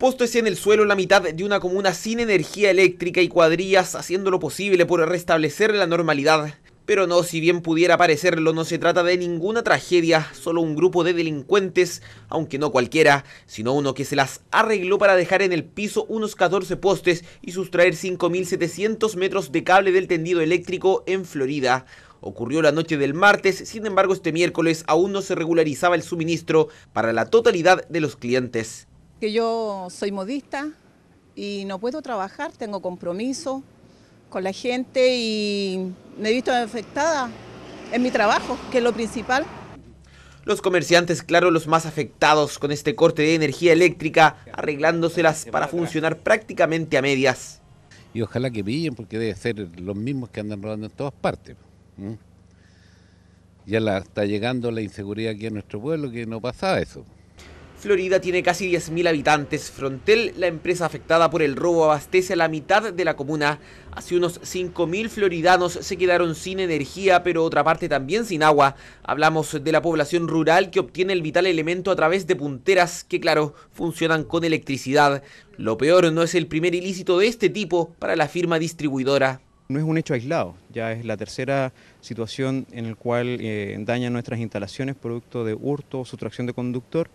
Postes en el suelo la mitad de una comuna sin energía eléctrica y cuadrillas haciendo lo posible por restablecer la normalidad. Pero no, si bien pudiera parecerlo, no se trata de ninguna tragedia, solo un grupo de delincuentes, aunque no cualquiera, sino uno que se las arregló para dejar en el piso unos 14 postes y sustraer 5.700 metros de cable del tendido eléctrico en Florida. Ocurrió la noche del martes, sin embargo este miércoles aún no se regularizaba el suministro para la totalidad de los clientes que yo soy modista y no puedo trabajar, tengo compromiso con la gente y me he visto afectada en mi trabajo, que es lo principal. Los comerciantes, claro, los más afectados con este corte de energía eléctrica, arreglándoselas para funcionar prácticamente a medias. Y ojalá que pillen, porque debe ser los mismos que andan rodando en todas partes. Y Ya está llegando la inseguridad aquí a nuestro pueblo, que no pasaba eso. Florida tiene casi 10.000 habitantes. Frontel, la empresa afectada por el robo, abastece a la mitad de la comuna. Hace unos 5.000 floridanos se quedaron sin energía, pero otra parte también sin agua. Hablamos de la población rural que obtiene el vital elemento a través de punteras que, claro, funcionan con electricidad. Lo peor no es el primer ilícito de este tipo para la firma distribuidora no es un hecho aislado, ya es la tercera situación en la cual eh, dañan nuestras instalaciones producto de hurto o sustracción de conductor.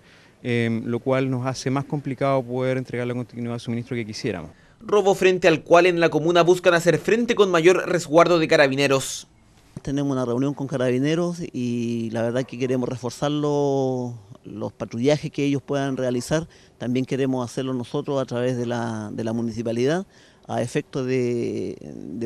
Em, lo cual nos hace más complicado poder entregar la continuidad de suministro que quisiéramos. Robo frente al cual en la comuna buscan hacer frente con mayor resguardo de carabineros. Tenemos una reunión con carabineros y la verdad que queremos reforzar los patrullajes que ellos puedan realizar, también queremos hacerlo nosotros a través de la, municipalidad, a efecto de,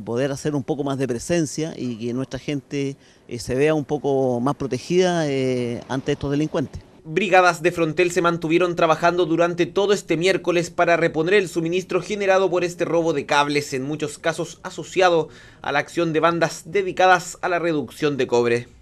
poder hacer un poco más de presencia y que nuestra gente eh, se vea un poco más protegida eh, ante estos delincuentes. Brigadas de Frontel se mantuvieron trabajando durante todo este miércoles para reponer el suministro generado por este robo de cables, en muchos casos asociado a la acción de bandas dedicadas a la reducción de cobre.